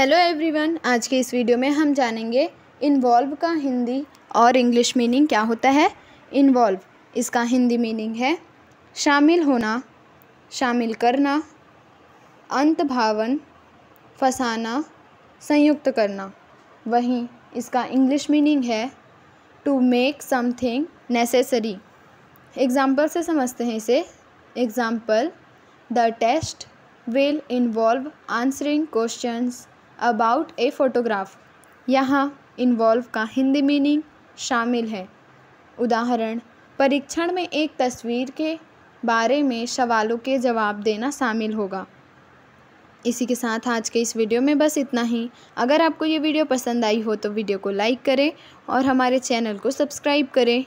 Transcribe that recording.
hello everyone आज के इस वीडियो में हम जानेंगे इन्वॉल्व का हिंदी और इंग्लिश मीनिंग क्या होता है इन्वॉल्व इसका हिंदी मीनिंग है शामिल होना शामिल करना अंत भावन फंसाना संयुक्त करना वहीं इसका इंग्लिश मीनिंग है to make something necessary example से समझते हैं इसे example the test will involve answering questions about a photograph यहाँ इन्वॉल्व का हिंदी मीनिंग शामिल है उदाहरण परीक्षण में एक तस्वीर के बारे में सवालों के जवाब देना शामिल होगा इसी के साथ आज के इस वीडियो में बस इतना ही अगर आपको ये वीडियो पसंद आई हो तो वीडियो को लाइक करें और हमारे चैनल को सब्सक्राइब करें